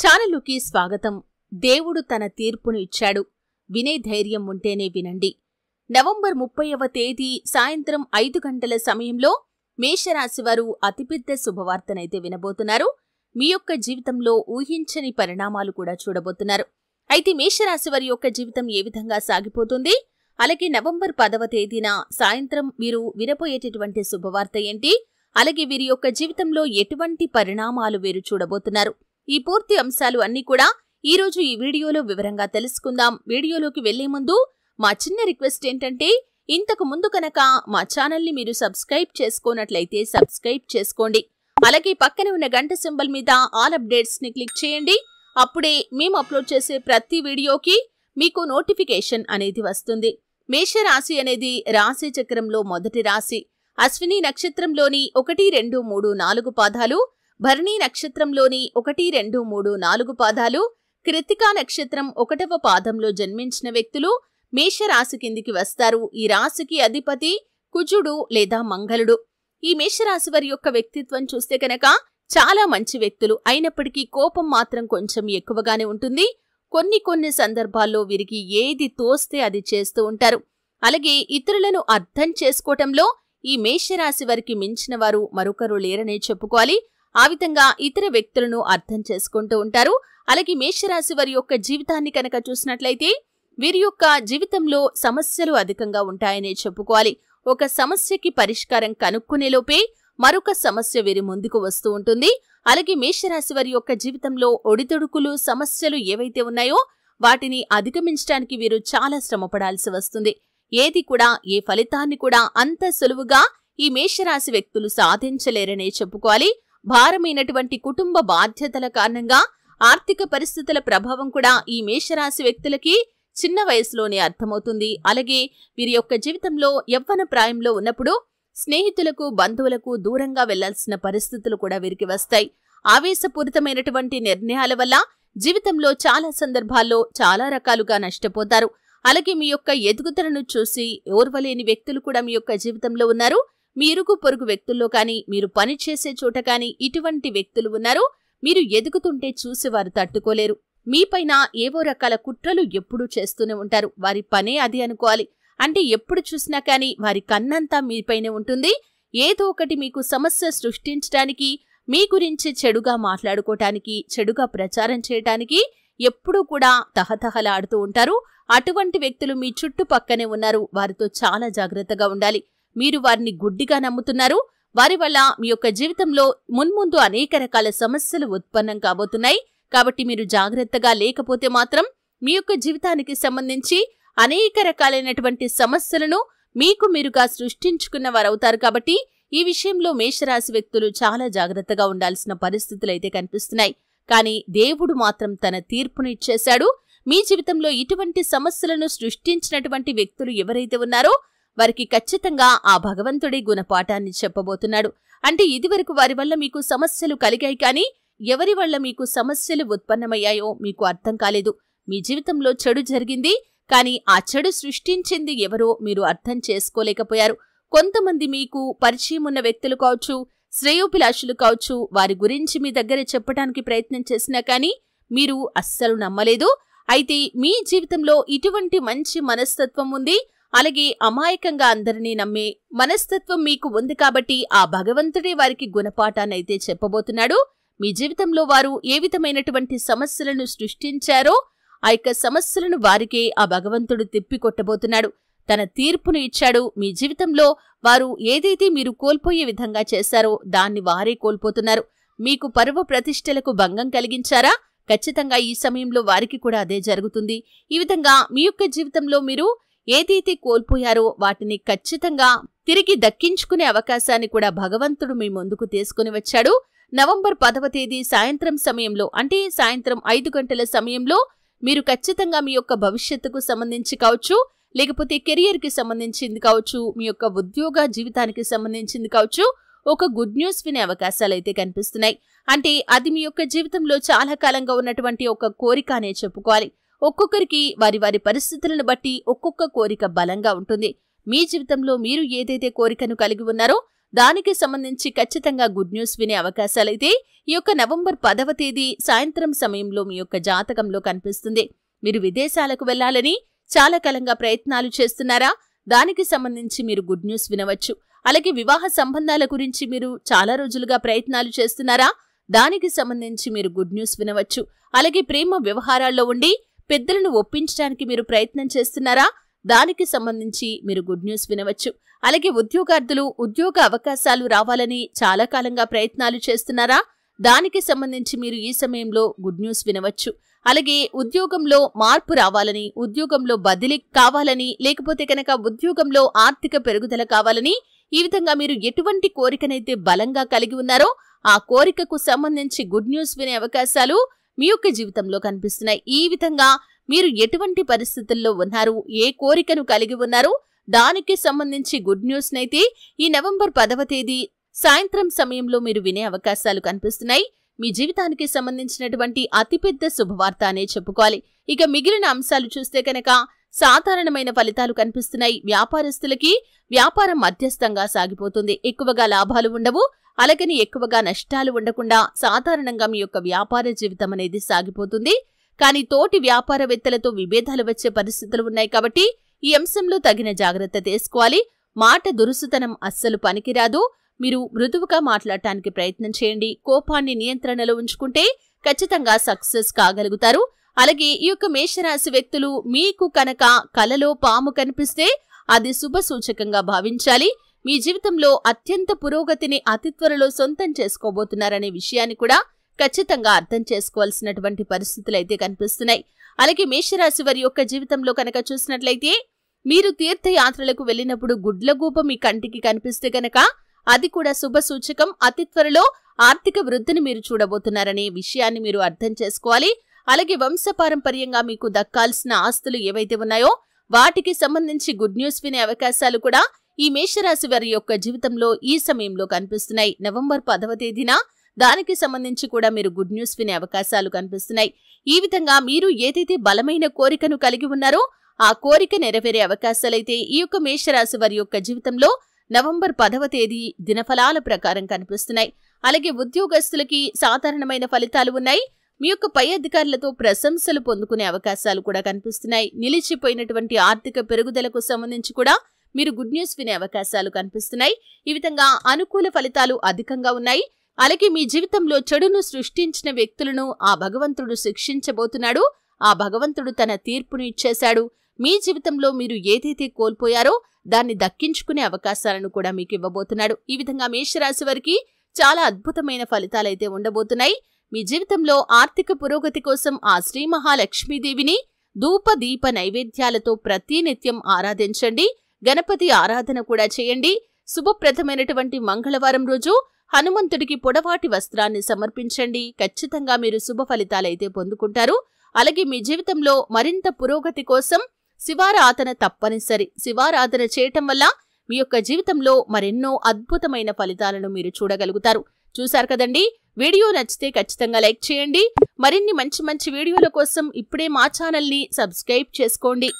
ఛానలుకి స్వాగతం దేవుడు తన తీర్పును ఇచ్చాడు వినే ధైర్యం ఉంటేనే వినండి నవంబర్ ముప్పైవ తేదీ సాయంత్రం ఐదు గంటల సమయంలో మేషరాశివారు అతిపెద్ద శుభవార్తనైతే వినబోతున్నారు మీ యొక్క జీవితంలో ఊహించని పరిణామాలు కూడా చూడబోతున్నారు అయితే మేషరాశివారి యొక్క జీవితం ఏ విధంగా సాగిపోతుంది అలాగే నవంబర్ పదవ తేదీన సాయంత్రం మీరు వినపోయేటటువంటి శుభవార్త ఏంటి అలాగే వీరి యొక్క జీవితంలో ఎటువంటి పరిణామాలు వీరు చూడబోతున్నారు ఈ పూర్తి అంశాలు అన్నీ కూడా ఈ రోజు ఈ వీడియోలో వివరంగా తెలుసుకుందాం వీడియోలోకి వెళ్లే ముందు మా చిన్న రిక్వెస్ట్ ఏంటంటే ఇంతకు ముందు కనుక మా ఛానల్ని మీరు సబ్స్క్రైబ్ చేసుకోనట్లయితే సబ్స్క్రైబ్ చేసుకోండి అలాగే పక్కనే ఉన్న గంట సింబల్ మీద ఆల్ అప్డేట్స్ని క్లిక్ చేయండి అప్పుడే మేము అప్లోడ్ చేసే ప్రతి వీడియోకి మీకు నోటిఫికేషన్ అనేది వస్తుంది మేషరాశి అనేది రాశి చక్రంలో మొదటి రాశి అశ్విని నక్షత్రంలోని ఒకటి రెండు మూడు నాలుగు పాదాలు భరణీ నక్షత్రంలోని ఒకటి రెండు మూడు నాలుగు పాదాలు కృతికా నక్షత్రం ఒకటవ పాదంలో జన్మించిన వ్యక్తులు మేషరాశి కిందికి వస్తారు ఈ రాశికి అధిపతి కుజుడు లేదా మంగళుడు ఈ మేషరాశి వారి యొక్క వ్యక్తిత్వం చూస్తే కనుక చాలా మంచి వ్యక్తులు అయినప్పటికీ కోపం మాత్రం కొంచెం ఎక్కువగానే ఉంటుంది కొన్ని కొన్ని సందర్భాల్లో వీరికి ఏది తోస్తే అది చేస్తూ ఉంటారు అలాగే ఇతరులను అర్థం చేసుకోవటంలో ఈ మేషరాశి వారికి మించిన వారు మరొకరు లేరనే చెప్పుకోవాలి ఆ విధంగా ఇతర వ్యక్తులను అర్థం చేసుకుంటూ ఉంటారు అలాగే మేషరాశి వారి యొక్క జీవితాన్ని కనుక చూసినట్లయితే వీరి యొక్క జీవితంలో సమస్యలు అధికంగా ఉంటాయనే చెప్పుకోవాలి ఒక సమస్యకి పరిష్కారం కనుక్కునేలోపే మరొక సమస్య వీరి ముందుకు వస్తూ ఉంటుంది అలాగే మేషరాశి వారి యొక్క జీవితంలో ఒడిదుడుకులు సమస్యలు ఏవైతే ఉన్నాయో వాటిని అధిగమించడానికి వీరు చాలా శ్రమ వస్తుంది ఏది కూడా ఏ ఫలితాన్ని కూడా అంత సులువుగా ఈ మేషరాశి వ్యక్తులు సాధించలేరనే చెప్పుకోవాలి భారమైనటువంటి కుటుంబ బాధ్యతల కారణంగా ఆర్థిక పరిస్థితుల ప్రభావం కూడా ఈ మేషరాశి వ్యక్తులకి చిన్న వయసులోనే అర్థమవుతుంది అలాగే వీరి యొక్క జీవితంలో యవ్వన ప్రాయంలో ఉన్నప్పుడు స్నేహితులకు బంధువులకు దూరంగా వెళ్లాల్సిన పరిస్థితులు కూడా వీరికి వస్తాయి ఆవేశపూరితమైనటువంటి నిర్ణయాల వల్ల జీవితంలో చాలా సందర్భాల్లో చాలా రకాలుగా నష్టపోతారు అలాగే మీ యొక్క ఎదుగుదలను చూసి ఓర్వలేని వ్యక్తులు కూడా మీ యొక్క జీవితంలో ఉన్నారు మీ ఇరుగు పొరుగు వ్యక్తుల్లో కానీ మీరు పనిచేసే చోట కానీ ఇటువంటి వ్యక్తులు ఉన్నారు మీరు ఎదుగుతుంటే చూసి వారు తట్టుకోలేరు మీపైన ఏవో రకాల కుట్రలు ఎప్పుడూ చేస్తూనే ఉంటారు వారి పనే అది అనుకోవాలి అంటే ఎప్పుడు చూసినా కానీ వారి కన్నంతా మీపైనే ఉంటుంది ఏదో ఒకటి మీకు సమస్య సృష్టించడానికి మీ గురించి చెడుగా మాట్లాడుకోవటానికి చెడుగా ప్రచారం చేయటానికి ఎప్పుడూ కూడా తహతహలాడుతూ ఉంటారు అటువంటి వ్యక్తులు మీ చుట్టుపక్కనే ఉన్నారు వారితో చాలా జాగ్రత్తగా ఉండాలి మీరు వారిని గుడ్డిగా నమ్ముతున్నారు వారి వల్ల మీ యొక్క జీవితంలో మున్ముందు అనేక రకాల సమస్యలు ఉత్పన్నం కాబోతున్నాయి కాబట్టి మీరు జాగ్రత్తగా లేకపోతే మాత్రం మీ యొక్క జీవితానికి సంబంధించి అనేక రకాలైనటువంటి సమస్యలను మీకు మీరుగా సృష్టించుకున్న వారవుతారు కాబట్టి ఈ విషయంలో మేషరాశి వ్యక్తులు చాలా జాగ్రత్తగా ఉండాల్సిన పరిస్థితులు అయితే కనిపిస్తున్నాయి కానీ దేవుడు మాత్రం తన తీర్పును ఇచ్చేశాడు మీ జీవితంలో ఇటువంటి సమస్యలను సృష్టించినటువంటి వ్యక్తులు ఎవరైతే ఉన్నారో వారికి ఖచ్చితంగా ఆ భగవంతుడే గుణపాఠాన్ని చెప్పబోతున్నాడు అంటే ఇదివరకు వారి వల్ల మీకు సమస్యలు కలిగాయి కానీ ఎవరి వల్ల మీకు సమస్యలు ఉత్పన్నమయ్యాయో మీకు అర్థం కాలేదు మీ జీవితంలో చెడు జరిగింది కానీ ఆ చెడు సృష్టించింది ఎవరో మీరు అర్థం చేసుకోలేకపోయారు కొంతమంది మీకు పరిచయం ఉన్న వ్యక్తులు కావచ్చు శ్రేయోభిలాషులు కావచ్చు వారి గురించి మీ దగ్గర చెప్పడానికి ప్రయత్నం చేసినా కానీ మీరు అస్సలు నమ్మలేదు అయితే మీ జీవితంలో ఇటువంటి మంచి మనస్తత్వం ఉంది అలాగే అమాయకంగా అందరినీ నమ్మే మనస్తత్వం మీకు ఉంది కాబట్టి ఆ భగవంతుడే వారికి గుణపాఠానైతే చెప్పబోతున్నాడు మీ జీవితంలో వారు ఏ విధమైనటువంటి సమస్యలను సృష్టించారో ఆ యొక్క సమస్యలను వారికే ఆ భగవంతుడు తిప్పికొట్టబోతున్నాడు తన తీర్పును ఇచ్చాడు మీ జీవితంలో వారు ఏదైతే మీరు కోల్పోయే విధంగా చేశారో దాన్ని వారే కోల్పోతున్నారు మీకు పర్వ ప్రతిష్టలకు భంగం కలిగించారా ఖచ్చితంగా ఈ సమయంలో వారికి కూడా అదే జరుగుతుంది ఈ విధంగా మీ యొక్క జీవితంలో మీరు ఏదైతే కోల్పోయారో వాటిని ఖచ్చితంగా తిరిగి దక్కించుకునే అవకాశాన్ని కూడా భగవంతుడు మీ ముందుకు తీసుకుని వచ్చాడు నవంబర్ పదవ తేదీ సాయంత్రం సమయంలో అంటే సాయంత్రం ఐదు గంటల సమయంలో మీరు ఖచ్చితంగా మీ యొక్క భవిష్యత్తుకు సంబంధించి కావచ్చు లేకపోతే కెరియర్కి సంబంధించింది కావచ్చు మీ యొక్క ఉద్యోగ జీవితానికి సంబంధించింది కావచ్చు ఒక గుడ్ న్యూస్ వినే అవకాశాలు అయితే కనిపిస్తున్నాయి అంటే అది మీ యొక్క జీవితంలో చాలా కాలంగా ఉన్నటువంటి ఒక కోరిక అనే చెప్పుకోవాలి ఒక్కొక్కరికి వారి వారి పరిస్థితులను బట్టి ఒక్కొక్క కోరిక బలంగా ఉంటుంది మీ జీవితంలో మీరు ఏదైతే కోరికను కలిగి ఉన్నారో దానికి సంబంధించి ఖచ్చితంగా గుడ్ న్యూస్ వినే అవకాశాలైతే ఈ యొక్క నవంబర్ పదవ తేదీ సాయంత్రం సమయంలో మీ యొక్క జాతకంలో కనిపిస్తుంది మీరు విదేశాలకు వెళ్లాలని చాలా కాలంగా ప్రయత్నాలు చేస్తున్నారా దానికి సంబంధించి మీరు గుడ్ న్యూస్ వినవచ్చు అలాగే వివాహ సంబంధాల గురించి మీరు చాలా రోజులుగా ప్రయత్నాలు చేస్తున్నారా దానికి సంబంధించి మీరు గుడ్ న్యూస్ వినవచ్చు అలాగే ప్రేమ వ్యవహారాల్లో ఉండి పెద్దలను ఒప్పించడానికి మీరు ప్రయత్నం చేస్తున్నారా దానికి సంబంధించి మీరు గుడ్ న్యూస్ వినవచ్చు అలాగే ఉద్యోగార్థులు ఉద్యోగ అవకాశాలు రావాలని చాలా కాలంగా ప్రయత్నాలు చేస్తున్నారా దానికి సంబంధించి మీరు ఈ సమయంలో గుడ్ న్యూస్ వినవచ్చు అలాగే ఉద్యోగంలో మార్పు రావాలని ఉద్యోగంలో బదిలీ కావాలని లేకపోతే కనుక ఉద్యోగంలో ఆర్థిక పెరుగుదల కావాలని ఈ విధంగా మీరు ఎటువంటి కోరికనైతే బలంగా కలిగి ఉన్నారో ఆ కోరికకు సంబంధించి గుడ్ న్యూస్ వినే అవకాశాలు మీ యొక్క జీవితంలో కనిపిస్తున్నాయి ఈ విధంగా మీరు ఎటువంటి పరిస్థితుల్లో ఉన్నారు ఏ కోరికను కలిగి ఉన్నారు దానికి సంబంధించి గుడ్ న్యూస్ నైతే ఈ నవంబర్ పదవ తేదీ సాయంత్రం సమయంలో మీరు వినే అవకాశాలు కనిపిస్తున్నాయి మీ జీవితానికి సంబంధించినటువంటి అతిపెద్ద శుభవార్త అనే చెప్పుకోవాలి ఇక మిగిలిన అంశాలు చూస్తే కనుక సాధారణమైన ఫలితాలు కనిపిస్తున్నాయి వ్యాపారస్తులకి వ్యాపారం మధ్యస్థంగా సాగిపోతుంది ఎక్కువగా లాభాలు ఉండవు అలాగని ఎక్కువగా నష్టాలు ఉండకుండా సాధారణంగా మీ యొక్క వ్యాపార జీవితం అనేది సాగిపోతుంది కానీ తోటి వ్యాపారవేత్తలతో విభేదాలు వచ్చే పరిస్థితులు ఉన్నాయి కాబట్టి ఈ అంశంలో తగిన జాగ్రత్త తీసుకోవాలి మాట దురుసుతనం అస్సలు పనికిరాదు మీరు మృదువుగా మాట్లాడటానికి ప్రయత్నం చేయండి కోపాన్ని నియంత్రణలో ఉంచుకుంటే ఖచ్చితంగా సక్సెస్ కాగలుగుతారు అలాగే ఈ యొక్క మేషరాశి వ్యక్తులు మీకు కనుక కలలో పాము కనిపిస్తే అది శుభ సూచకంగా భావించాలి మీ జీవితంలో అత్యంత పురోగతిని అతి త్వరలో సొంతం చేసుకోబోతున్నారనే విషయాన్ని కూడా ఖచ్చితంగా అర్థం చేసుకోవాల్సినటువంటి పరిస్థితులు అయితే కనిపిస్తున్నాయి అలాగే మేషరాశి వారి యొక్క జీవితంలో కనుక చూసినట్లయితే మీరు తీర్థయాత్రలకు వెళ్ళినప్పుడు గుడ్లగూప మీ కంటికి కనిపిస్తే గనక అది కూడా శుభ సూచకం అతి త్వరలో ఆర్థిక వృద్ధిని మీరు చూడబోతున్నారనే విషయాన్ని మీరు అర్థం చేసుకోవాలి అలాగే వంశపారంపర్యంగా మీకు దక్కాల్సిన ఆస్తులు ఏవైతే ఉన్నాయో వాటికి సంబంధించి గుడ్ న్యూస్ వినే అవకాశాలు కూడా ఈ మేషరాశి వారి యొక్క జీవితంలో ఈ సమయంలో కనిపిస్తున్నాయి నవంబర్ పదవ తేదీన దానికి సంబంధించి కూడా మీరు గుడ్ న్యూస్ వినే అవకాశాలు కనిపిస్తున్నాయి ఈ విధంగా మీరు ఏదైతే బలమైన కోరికను కలిగి ఉన్నారో ఆ కోరిక నెరవేరే అవకాశాలైతే ఈ యొక్క మేషరాశి వారి యొక్క జీవితంలో నవంబర్ పదవ తేదీ దినఫలాల ప్రకారం కనిపిస్తున్నాయి అలాగే ఉద్యోగస్తులకి సాధారణమైన ఫలితాలు ఉన్నాయి మీ యొక్క పై అధికారులతో ప్రశంసలు పొందుకునే అవకాశాలు కూడా కనిపిస్తున్నాయి నిలిచిపోయినటువంటి ఆర్థిక పెరుగుదలకు సంబంధించి కూడా మీరు గుడ్ న్యూస్ వినే అవకాశాలు కనిపిస్తున్నాయి ఈ విధంగా అనుకూల ఫలితాలు అధికంగా ఉన్నాయి అలాగే మీ జీవితంలో చెడును సృష్టించిన వ్యక్తులను ఆ భగవంతుడు శిక్షించబోతున్నాడు ఆ భగవంతుడు తన తీర్పును ఇచ్చేశాడు మీ జీవితంలో మీరు ఏదైతే కోల్పోయారో దాన్ని దక్కించుకునే అవకాశాలను కూడా మీకు ఇవ్వబోతున్నాడు ఈ విధంగా మేషరాశి వారికి చాలా అద్భుతమైన ఫలితాలైతే ఉండబోతున్నాయి మీ జీవితంలో ఆర్థిక పురోగతి కోసం ఆ శ్రీ మహాలక్ష్మీదేవిని ధూప దీప నైవేద్యాలతో ప్రతినిత్యం ఆరాధించండి గణపతి ఆరాధన కూడా చేయండి శుభప్రదమైనటువంటి మంగళవారం రోజు హనుమంతుడికి పొడవాటి వస్త్రాన్ని సమర్పించండి ఖచ్చితంగా మీరు శుభ ఫలితాలైతే పొందుకుంటారు అలాగే మీ జీవితంలో మరింత పురోగతి కోసం శివారాధన తప్పనిసరి శివారాధన చేయటం వల్ల మీ యొక్క జీవితంలో మరెన్నో అద్భుతమైన ఫలితాలను మీరు చూడగలుగుతారు చూశారు కదండి వీడియో నచ్చితే ఖచ్చితంగా లైక్ చేయండి మరిన్ని మంచి మంచి వీడియోల కోసం ఇప్పుడే మా ఛానల్ని సబ్స్క్రైబ్ చేసుకోండి